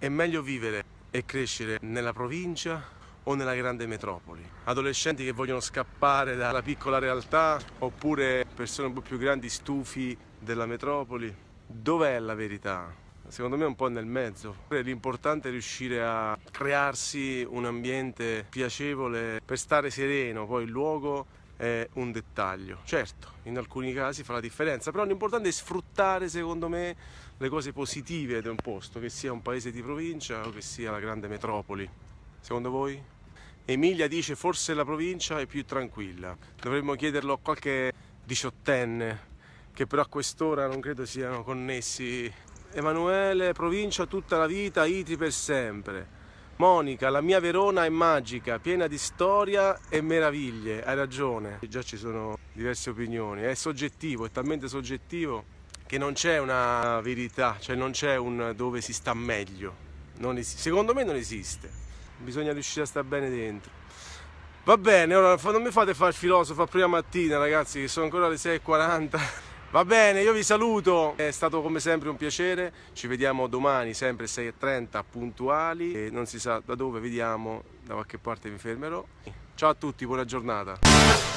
È meglio vivere e crescere nella provincia o nella grande metropoli. Adolescenti che vogliono scappare dalla piccola realtà oppure persone un po' più grandi stufi della metropoli. Dov'è la verità? Secondo me è un po' nel mezzo. L'importante è riuscire a crearsi un ambiente piacevole per stare sereno, poi il luogo è un dettaglio. Certo, in alcuni casi fa la differenza, però l'importante è sfruttare, secondo me, le cose positive di un posto, che sia un paese di provincia o che sia la grande metropoli. Secondo voi? Emilia dice forse la provincia è più tranquilla. Dovremmo chiederlo a qualche diciottenne, che però a quest'ora non credo siano connessi. Emanuele, provincia tutta la vita, Iti per sempre. Monica, la mia Verona è magica, piena di storia e meraviglie, hai ragione. Già ci sono diverse opinioni, è soggettivo, è talmente soggettivo che non c'è una verità, cioè non c'è un dove si sta meglio. secondo me non esiste, bisogna riuscire a stare bene dentro. Va bene, ora non mi fate fare il filosofo a prima mattina ragazzi, che sono ancora le 6.40. Va bene, io vi saluto, è stato come sempre un piacere, ci vediamo domani sempre 6.30 puntuali e non si sa da dove, vediamo, da qualche parte vi fermerò. Ciao a tutti, buona giornata.